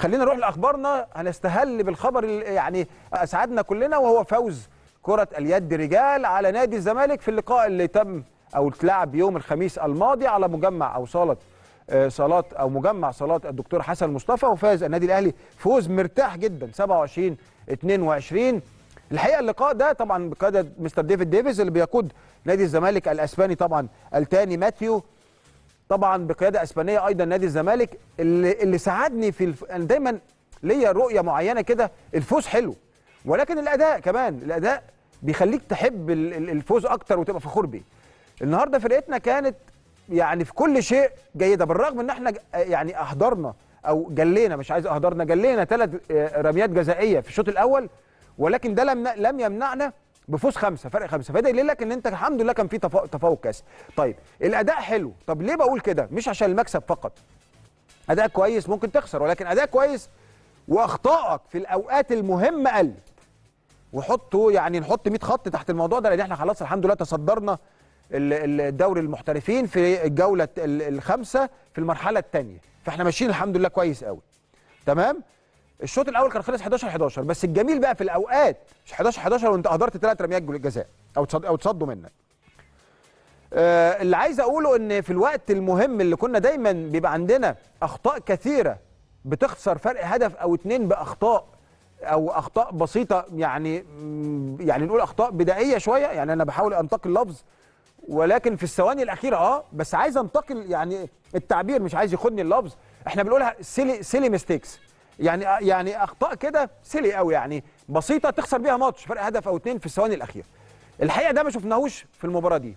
خلينا نروح لاخبارنا هنستهل بالخبر اللي يعني اسعدنا كلنا وهو فوز كره اليد رجال على نادي الزمالك في اللقاء اللي تم او اتلعب يوم الخميس الماضي على مجمع او صاله آه، صالات او مجمع صالات الدكتور حسن مصطفى وفاز النادي الاهلي فوز مرتاح جدا 27 22 الحقيقه اللقاء ده طبعا بقياده مستر ديفيد ديفيز اللي بيقود نادي الزمالك الاسباني طبعا الثاني ماثيو طبعا بقياده اسبانيه ايضا نادي الزمالك اللي, اللي ساعدني في الف... انا دايما ليا رؤيه معينه كده الفوز حلو ولكن الاداء كمان الاداء بيخليك تحب الفوز اكتر وتبقى فخور بيه النهارده فرقتنا كانت يعني في كل شيء جيده بالرغم ان احنا يعني اهدرنا او جلينا مش عايز اهدرنا جلينا ثلاث آه، رميات جزائيه في الشوط الاول ولكن ده لم لم يمنعنا بفوز خمسه فرق خمسه فده يدل لك ان انت الحمد لله كان في تفوق كاس طيب الاداء حلو طب ليه بقول كده مش عشان المكسب فقط اداء كويس ممكن تخسر ولكن اداء كويس واخطائك في الاوقات المهمه قلت وحطوا يعني نحط 100 خط تحت الموضوع ده لان احنا خلاص الحمد لله تصدرنا الدوري المحترفين في الجوله الخامسه في المرحله الثانيه فاحنا ماشيين الحمد لله كويس قوي تمام الشوط الاول كان خلص 11 11 بس الجميل بقى في الاوقات مش 11 11 وانت هدرت ثلاث رميات جزاء او تصد او تصدوا منك آه اللي عايز اقوله ان في الوقت المهم اللي كنا دايما بيبقى عندنا اخطاء كثيره بتخسر فرق هدف او اتنين باخطاء او اخطاء بسيطه يعني يعني نقول اخطاء بدائيه شويه يعني انا بحاول انتقي اللفظ ولكن في الثواني الاخيره اه بس عايز انتقل يعني التعبير مش عايز يخدني اللفظ احنا بنقولها سيلي سيلي ميستيكس يعني آه، يعني اخطاء كده سيلي قوي يعني بسيطه تخسر بيها ماتش فرق هدف او اتنين في الثواني الاخيره الحقيقه ده ما شفناهوش في المباراه دي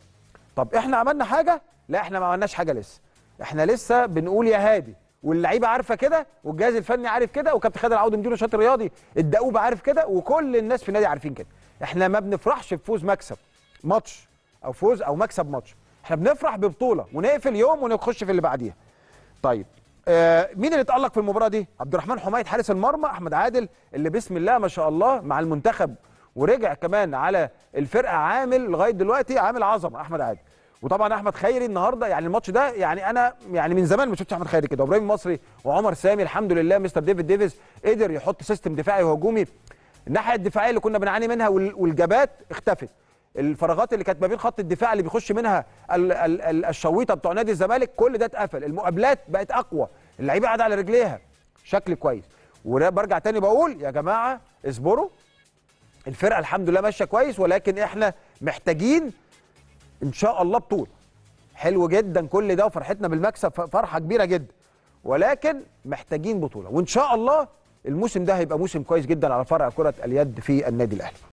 طب احنا عملنا حاجه لا احنا ما عملناش حاجه لسه احنا لسه بنقول يا هادي واللعيبه عارفه كده والجهاز الفني عارف كده وكابتن خالد العوضي مدير النشاط الرياضي الدؤوب عارف كده وكل الناس في النادي عارفين كده احنا ما بنفرحش بفوز مكسب ماتش او فوز او مكسب ماتش احنا بنفرح ببطوله ونقفل يوم ونخش في اللي بعديها طيب آه، مين اللي تالق في المباراه دي عبد الرحمن حمايد حارس المرمى احمد عادل اللي بسم الله ما شاء الله مع المنتخب ورجع كمان على الفرقه عامل لغايه دلوقتي عامل عظمه احمد عادل وطبعا احمد خيري النهارده يعني الماتش ده يعني انا يعني من زمان ما شفتش احمد خيري كده ابراهيم المصري وعمر سامي الحمد لله مستر ديفيد ديفيز قدر يحط سيستم دفاعي وهجومي الناحيه الدفاعيه اللي كنا بنعاني منها والجبات اختفت الفراغات اللي كانت ما بين خط الدفاع اللي بيخش منها ال ال ال الشويطه بتوع نادي الزمالك كل ده اتقفل المقابلات بقت اقوى اللعيبه قاعده على رجليها شكل كويس وبرجع تاني بقول يا جماعه اصبروا الفرقه الحمد لله ماشيه كويس ولكن احنا محتاجين ان شاء الله بطوله حلو جدا كل ده وفرحتنا بالمكسب فرحه كبيره جدا ولكن محتاجين بطوله وان شاء الله الموسم ده هيبقى موسم كويس جدا على فرع كره اليد في النادي الاهلي